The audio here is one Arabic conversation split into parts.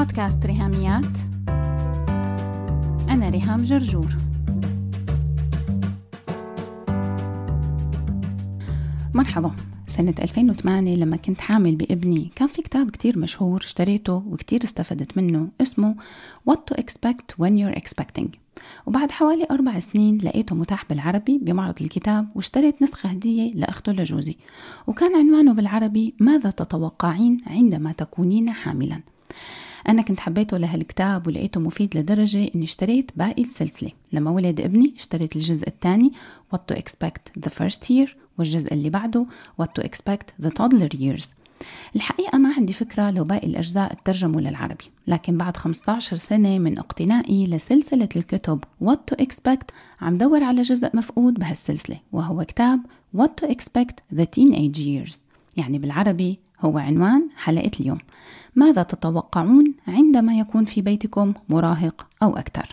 بودكاست ريهاميات أنا ريهام جرجور مرحبا سنة 2008 لما كنت حامل بابني كان في كتاب كتير مشهور اشتريته وكتير استفدت منه اسمه What to expect when you're expecting وبعد حوالي أربع سنين لقيته متاح بالعربي بمعرض الكتاب واشتريت نسخة هدية لأخته لجوزي وكان عنوانه بالعربي ماذا تتوقعين عندما تكونين حاملاً أنا كنت حبيته لهالكتاب ولقيته مفيد لدرجة إني اشتريت باقي السلسلة لما ولد ابني اشتريت الجزء الثاني What to expect the first year والجزء اللي بعده What to expect the toddler years الحقيقة ما عندي فكرة لو باقي الأجزاء ترجموا للعربي لكن بعد 15 سنة من اقتنائي لسلسلة الكتب What to Expect عم دور على جزء مفقود بهالسلسلة وهو كتاب What to Expect the Teenage Years يعني بالعربي هو عنوان حلقة اليوم ماذا تتوقعون عندما يكون في بيتكم مراهق أو أكثر؟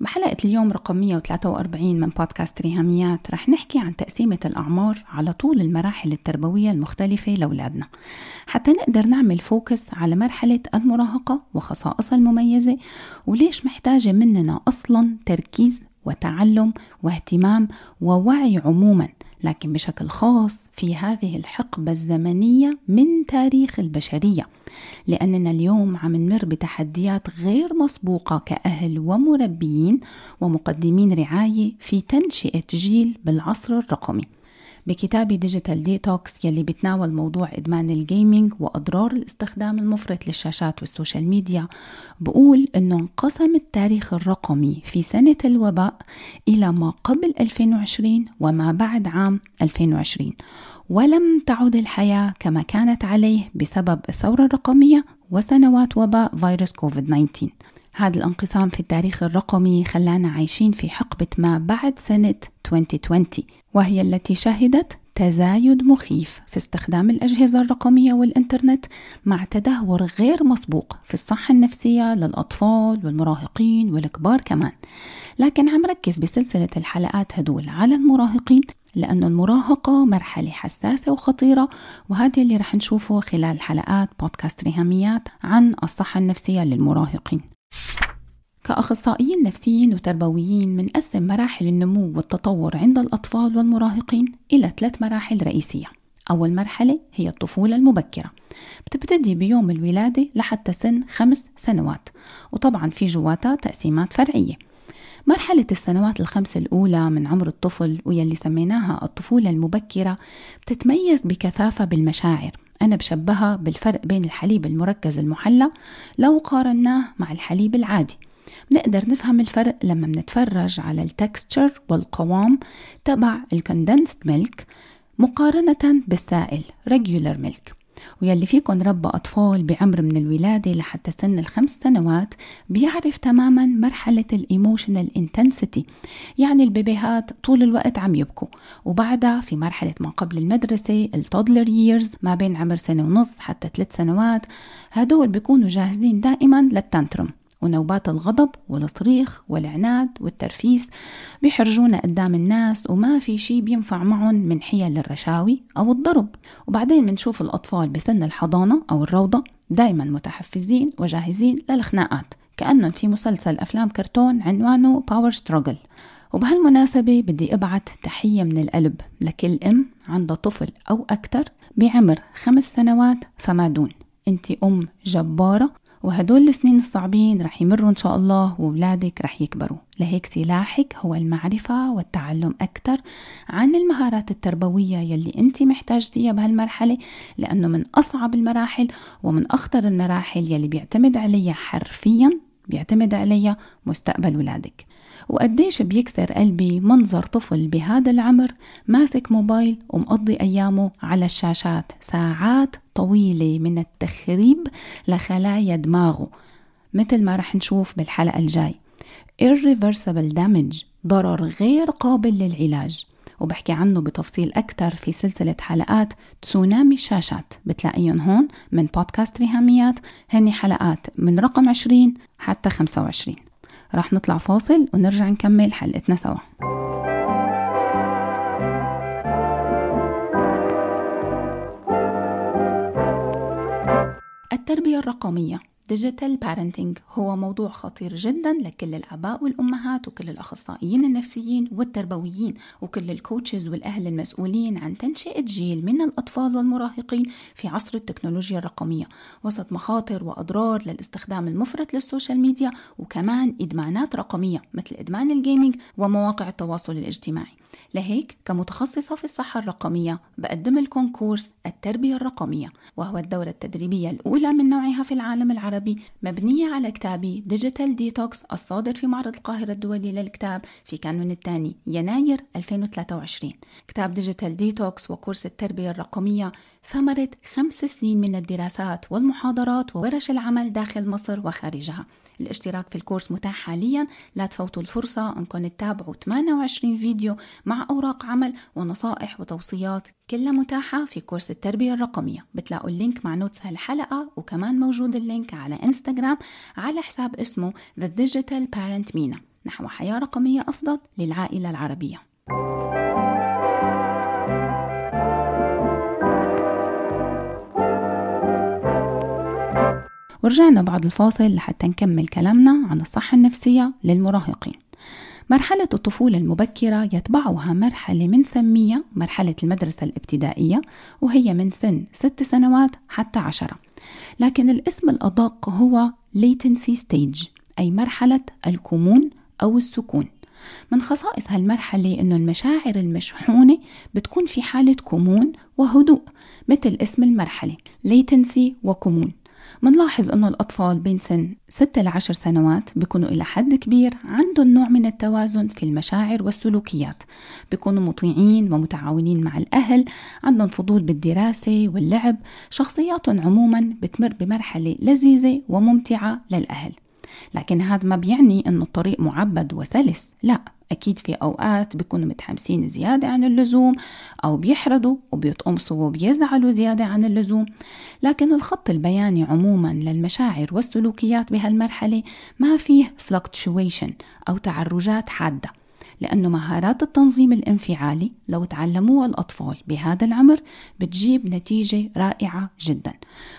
بحلقة اليوم رقم 143 من بودكاست ريهاميات رح نحكي عن تقسيمة الأعمار على طول المراحل التربوية المختلفة لأولادنا حتى نقدر نعمل فوكس على مرحلة المراهقة وخصائصها المميزة وليش محتاجة مننا أصلا تركيز وتعلم واهتمام ووعي عموما لكن بشكل خاص في هذه الحقبة الزمنية من تاريخ البشرية لأننا اليوم عم نمر بتحديات غير مسبوقة كأهل ومربيين ومقدمين رعاية في تنشئة جيل بالعصر الرقمي بكتابي ديجيتال ديتوكس يلي بتناول موضوع إدمان الجيمنج وأضرار الاستخدام المفرط للشاشات والسوشيال ميديا بقول إنه انقسم التاريخ الرقمي في سنة الوباء إلى ما قبل 2020 وما بعد عام 2020 ولم تعد الحياة كما كانت عليه بسبب الثورة الرقمية وسنوات وباء فيروس كوفيد 19 هذا الانقسام في التاريخ الرقمي خلانا عايشين في حقبة ما بعد سنة 2020 وهي التي شهدت تزايد مخيف في استخدام الأجهزة الرقمية والإنترنت مع تدهور غير مسبوق في الصحة النفسية للأطفال والمراهقين والكبار كمان لكن عم ركز بسلسلة الحلقات هدول على المراهقين لأن المراهقة مرحلة حساسة وخطيرة وهذا اللي رح نشوفه خلال حلقات بودكاست رهاميات عن الصحة النفسية للمراهقين كأخصائيين نفسيين وتربويين منقسم مراحل النمو والتطور عند الأطفال والمراهقين إلى ثلاث مراحل رئيسية أول مرحلة هي الطفولة المبكرة بتبتدي بيوم الولادة لحتى سن خمس سنوات وطبعا في جواتها تقسيمات فرعية مرحلة السنوات الخمس الأولى من عمر الطفل ويلي سميناها الطفولة المبكرة بتتميز بكثافة بالمشاعر أنا بشبهها بالفرق بين الحليب المركز المحلى لو قارناه مع الحليب العادي بنقدر نفهم الفرق لما بنتفرج على التكستشر والقوام تبع الكندنسد ميلك مقارنة بالسائل regular ميلك ويلي فيكن ربى أطفال بعمر من الولادة لحتى سن الخمس سنوات بيعرف تماما مرحلة الإيموشنال انتنسيتي يعني البيبيهات طول الوقت عم يبكوا وبعدها في مرحلة ما قبل المدرسة التودلر ييرز ما بين عمر سنة ونص حتى ثلاث سنوات هدول بيكونوا جاهزين دائما للتانترم ونوبات الغضب والصريخ والعناد والترفيس بيحرجونا قدام الناس وما في شي بينفع معهم من حيل الرشاوي أو الضرب وبعدين بنشوف الأطفال بسن الحضانة أو الروضة دايما متحفزين وجاهزين للخناقات كأنهم في مسلسل أفلام كرتون عنوانه باور ستراجل وبهالمناسبة بدي أبعت تحية من القلب لكل أم عندها طفل أو أكثر بعمر خمس سنوات فما دون أنت أم جبارة وهدول السنين الصعبين رح يمروا إن شاء الله وولادك رح يكبروا لهيك سلاحك هو المعرفة والتعلم أكثر عن المهارات التربوية يلي أنت محتاجتيها بهالمرحلة لأنه من أصعب المراحل ومن أخطر المراحل يلي بيعتمد عليها حرفيا بيعتمد عليها مستقبل ولادك وقديش بيكسر قلبي منظر طفل بهذا العمر ماسك موبايل ومقضي أيامه على الشاشات ساعات طويلة من التخريب لخلايا دماغه مثل ما رح نشوف بالحلقة الجاي irreversible damage ضرر غير قابل للعلاج وبحكي عنه بتفصيل أكثر في سلسلة حلقات تسونامي الشاشات بتلاقيهم هون من بودكاست ريهاميات هني حلقات من رقم 20 حتى 25 راح نطلع فاصل ونرجع نكمل حلقتنا سوا التربية الرقمية ديجيتال بارنتنج هو موضوع خطير جدا لكل الآباء والأمهات وكل الأخصائيين النفسيين والتربويين وكل الكوتشز والأهل المسؤولين عن تنشئة جيل من الأطفال والمراهقين في عصر التكنولوجيا الرقمية وسط مخاطر وأضرار للاستخدام المفرط للسوشيال ميديا وكمان إدمانات رقمية مثل إدمان الجيمنج ومواقع التواصل الاجتماعي لهيك كمتخصصة في الصحة الرقمية بقدم لكم كورس التربية الرقمية وهو الدورة التدريبية الأولى من نوعها في العالم العربي العربي مبنية على كتابي ديجيتال ديتوكس الصادر في معرض القاهرة الدولي للكتاب في كانون الثاني يناير 2023 كتاب ديجيتال ديتوكس وكورس التربية الرقمية ثمرة خمس سنين من الدراسات والمحاضرات وورش العمل داخل مصر وخارجها الاشتراك في الكورس متاح حاليا لا تفوتوا الفرصة أنكم تتابعوا 28 فيديو مع أوراق عمل ونصائح وتوصيات كلها متاحة في كورس التربية الرقمية بتلاقوا اللينك مع نوتس هالحلقة وكمان موجود اللينك على انستغرام على حساب اسمه The Digital Parent Mina نحو حياة رقمية أفضل للعائلة العربية ورجعنا بعد الفاصل لحتى نكمل كلامنا عن الصحة النفسية للمراهقين مرحلة الطفولة المبكرة يتبعها مرحلة سمية مرحلة المدرسة الابتدائية وهي من سن ست سنوات حتى عشرة لكن الاسم الأدق هو latency stage أي مرحلة الكمون أو السكون من خصائص هالمرحلة أنه المشاعر المشحونة بتكون في حالة كمون وهدوء مثل اسم المرحلة latency وكمون منلاحظ أنه الأطفال بين سن 6 ل 10 سنوات بيكونوا إلى حد كبير عندهم نوع من التوازن في المشاعر والسلوكيات بيكونوا مطيعين ومتعاونين مع الأهل عندهم فضول بالدراسة واللعب شخصياتهم عموما بتمر بمرحلة لذيذة وممتعة للأهل لكن هذا ما بيعني أنه الطريق معبد وسلس لا أكيد في أوقات بيكونوا متحمسين زيادة عن اللزوم أو بيحرضوا وبيتقمصوا وبيزعلوا زيادة عن اللزوم لكن الخط البياني عموما للمشاعر والسلوكيات بهالمرحلة ما فيه fluctuation أو تعرجات حادة لأنه مهارات التنظيم الانفعالي لو تعلموها الأطفال بهذا العمر بتجيب نتيجة رائعة جدا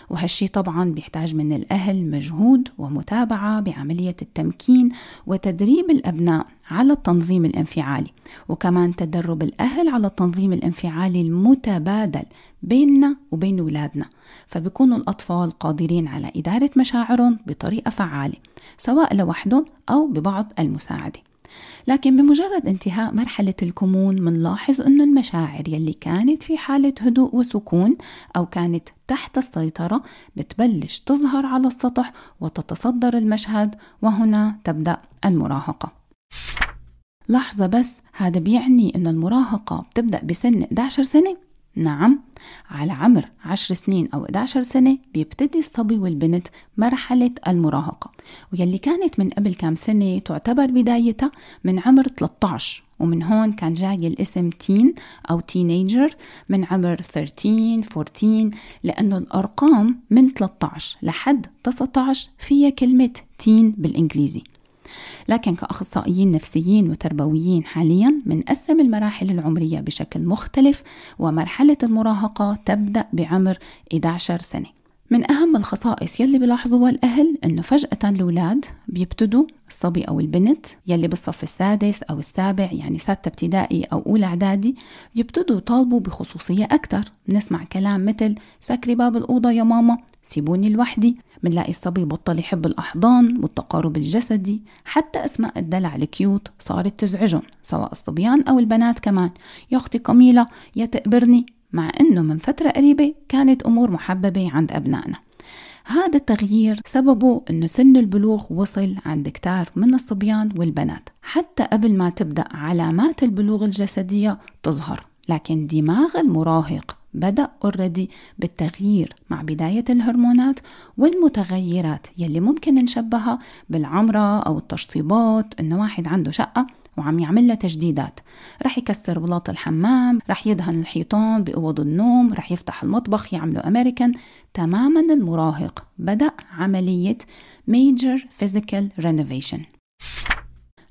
وهالشي طبعا بيحتاج من الأهل مجهود ومتابعة بعملية التمكين وتدريب الأبناء على التنظيم الانفعالي وكمان تدرب الأهل على التنظيم الانفعالي المتبادل بيننا وبين أولادنا فبيكونوا الأطفال قادرين على إدارة مشاعرهم بطريقة فعالة سواء لوحدهم أو ببعض المساعدة لكن بمجرد انتهاء مرحلة الكمون منلاحظ أن المشاعر يلي كانت في حالة هدوء وسكون أو كانت تحت السيطرة بتبلش تظهر على السطح وتتصدر المشهد وهنا تبدأ المراهقة لحظة بس هذا بيعني أن المراهقة بتبدأ بسن 11 سنة نعم على عمر 10 سنين أو 11 سنة بيبتدي الصبي والبنت مرحلة المراهقة ويلي كانت من قبل كام سنة تعتبر بدايتها من عمر 13 ومن هون كان جاي الاسم تين أو تينيجر من عمر 13 14 لأنه الأرقام من 13 لحد 19 فيها كلمة تين بالإنجليزي لكن كأخصائيين نفسيين وتربويين حاليا منقسم المراحل العمرية بشكل مختلف ومرحلة المراهقة تبدأ بعمر 11 سنة من أهم الخصائص يلي بلاحظوها الأهل إنه فجأة الأولاد بيبتدوا الصبي أو البنت يلي بالصف السادس أو السابع يعني ستة ابتدائي أو أولى إعدادي بيبتدوا يطالبوا بخصوصية أكثر بنسمع كلام مثل سكري باب الأوضة يا ماما سيبوني لوحدي منلاقي الصبي بطل يحب الأحضان والتقارب الجسدي حتى أسماء الدلع الكيوت صارت تزعجهم سواء الصبيان أو البنات كمان يا أختي قميلة يا تقبرني مع أنه من فترة قريبة كانت أمور محببة عند أبنائنا هذا التغيير سببه أنه سن البلوغ وصل عند كتار من الصبيان والبنات حتى قبل ما تبدأ علامات البلوغ الجسدية تظهر لكن دماغ المراهق بدأ اوريدي بالتغيير مع بداية الهرمونات والمتغيرات يلي ممكن نشبهها بالعمرة أو التشطيبات إنه واحد عنده شقة وعم يعمل لها تجديدات رح يكسر بلاط الحمام رح يدهن الحيطان بأوض النوم رح يفتح المطبخ يعمله أمريكان تماما المراهق بدأ عملية major physical renovation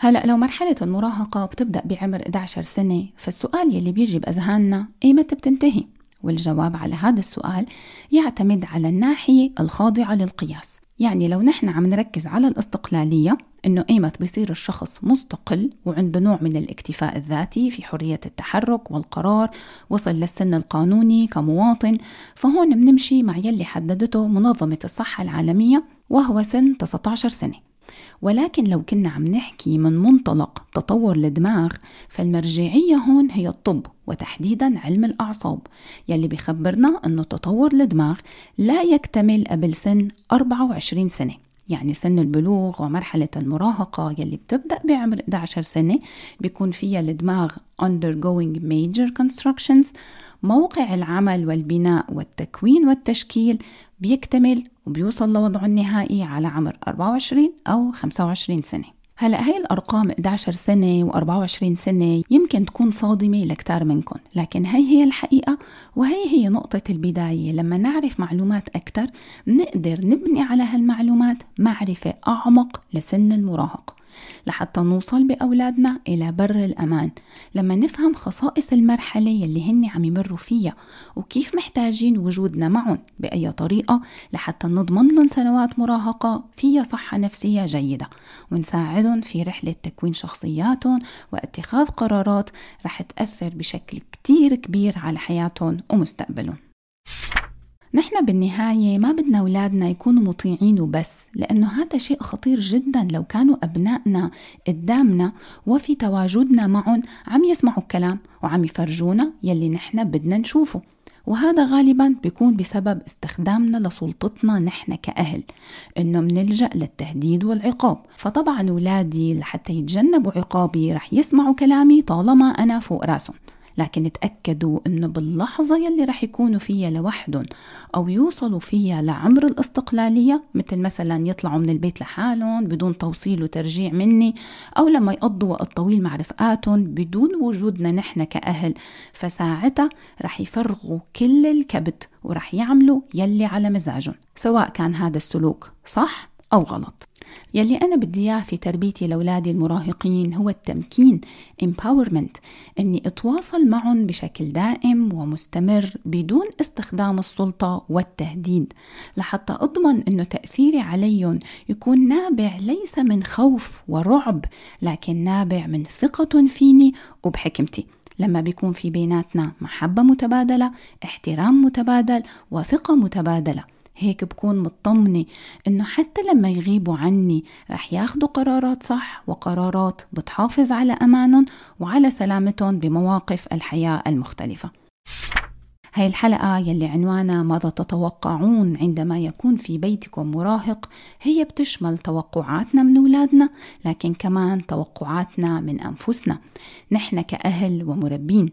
هلا لو مرحلة المراهقة بتبدأ بعمر 11 سنة فالسؤال يلي بيجي بأذهاننا إيمتى بتنتهي؟ والجواب على هذا السؤال يعتمد على الناحية الخاضعة للقياس يعني لو نحن عم نركز على الاستقلالية إنه إيمت بصير الشخص مستقل وعنده نوع من الاكتفاء الذاتي في حرية التحرك والقرار وصل للسن القانوني كمواطن فهون بنمشي مع يلي حددته منظمة الصحة العالمية وهو سن 19 سنة ولكن لو كنا عم نحكي من منطلق تطور الدماغ فالمرجعية هون هي الطب وتحديدا علم الأعصاب يلي بخبرنا أنه تطور الدماغ لا يكتمل قبل سن 24 سنة يعني سن البلوغ ومرحلة المراهقة يلي بتبدأ بعمر 11 سنة بيكون فيها الدماغ undergoing major constructions موقع العمل والبناء والتكوين والتشكيل بيكتمل وبيوصل لوضعه النهائي على عمر 24 أو 25 سنة هلا هاي الارقام 11 سنه و24 سنه يمكن تكون صادمه لكتار منكم لكن هاي هي الحقيقه وهي هي نقطه البدايه لما نعرف معلومات اكثر بنقدر نبني على هالمعلومات معرفه اعمق لسن المراهقه لحتى نوصل بأولادنا إلى بر الأمان لما نفهم خصائص المرحلة يلي هن عم يمروا فيها وكيف محتاجين وجودنا معهم بأي طريقة لحتى نضمن لهم سنوات مراهقة فيها صحة نفسية جيدة ونساعدهم في رحلة تكوين شخصياتهم واتخاذ قرارات رح تأثر بشكل كتير كبير على حياتهم ومستقبلهم نحن بالنهاية ما بدنا أولادنا يكونوا مطيعين وبس لأنه هذا شيء خطير جدا لو كانوا أبنائنا قدامنا وفي تواجدنا معهم عم يسمعوا الكلام وعم يفرجونا يلي نحن بدنا نشوفه وهذا غالبا بيكون بسبب استخدامنا لسلطتنا نحن كأهل إنه منلجأ للتهديد والعقاب فطبعا أولادي لحتى يتجنبوا عقابي رح يسمعوا كلامي طالما أنا فوق راسهم لكن اتأكدوا أنه باللحظة يلي رح يكونوا فيها لوحدهم أو يوصلوا فيها لعمر الاستقلالية مثل مثلا يطلعوا من البيت لحالهم بدون توصيل وترجيع مني أو لما يقضوا وقت طويل مع رفقاتهم بدون وجودنا نحن كأهل فساعتها رح يفرغوا كل الكبت ورح يعملوا يلي على مزاجهم سواء كان هذا السلوك صح أو غلط يلي أنا بدي إياه في تربيتي لأولادي المراهقين هو التمكين empowerment إني أتواصل معهم بشكل دائم ومستمر بدون استخدام السلطة والتهديد لحتى أضمن إنه تأثيري عليهم يكون نابع ليس من خوف ورعب لكن نابع من ثقة فيني وبحكمتي لما بيكون في بيناتنا محبة متبادلة احترام متبادل وثقة متبادلة هيك بكون مطمنة إنه حتى لما يغيبوا عني رح ياخدوا قرارات صح وقرارات بتحافظ على أمانهم وعلى سلامتهم بمواقف الحياة المختلفة هاي الحلقة يلي عنوانها ماذا تتوقعون عندما يكون في بيتكم مراهق هي بتشمل توقعاتنا من أولادنا لكن كمان توقعاتنا من أنفسنا نحن كأهل ومربين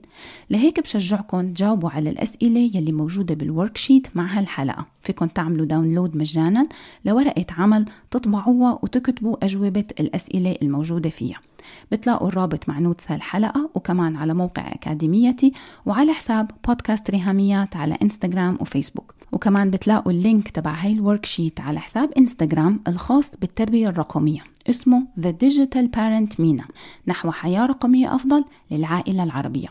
لهيك بشجعكم تجاوبوا على الأسئلة يلي موجودة بالوركشيت مع هالحلقة فيكن تعملوا داونلود مجانا لورقة عمل تطبعوها وتكتبوا أجوبة الأسئلة الموجودة فيها بتلاقوا الرابط مع نوتس الحلقة وكمان على موقع أكاديميتي وعلى حساب بودكاست ريهاميات على إنستغرام وفيسبوك وكمان بتلاقوا اللينك تبع هاي الوركشيت على حساب إنستغرام الخاص بالتربية الرقمية اسمه The Digital Parent مينا نحو حياة رقمية أفضل للعائلة العربية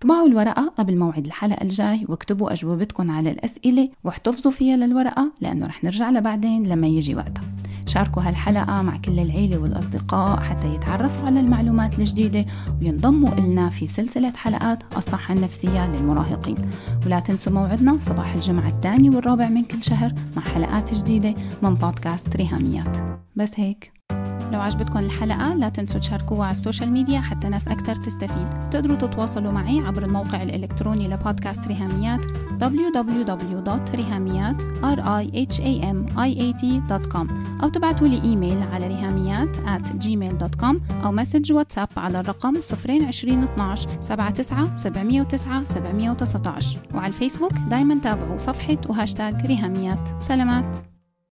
طبعوا الورقة قبل موعد الحلقة الجاي واكتبوا أجوبتكم على الأسئلة واحتفظوا فيها للورقة لأنه رح نرجع لها بعدين لما يجي وقتها شاركوا هالحلقة مع كل العيلة والأصدقاء حتى يتعرفوا على المعلومات الجديدة وينضموا إلنا في سلسلة حلقات الصحة النفسية للمراهقين ولا تنسوا موعدنا صباح الجمعة الثاني والرابع من كل شهر مع حلقات جديدة من بودكاست ريهاميات بس هيك لو عجبتكم الحلقة لا تنسوا تشاركوها على السوشيال ميديا حتى ناس أكثر تستفيد تقدروا تتواصلوا معي عبر الموقع الإلكتروني لبودكاست ريهاميات www.rihamiat.com أو تبعتوا لي إيميل على ريهاميات at gmail.com أو مسج واتساب على الرقم 02012 79 709 719 وعلى الفيسبوك دايما تابعوا صفحة وهاشتاج ريهاميات سلامات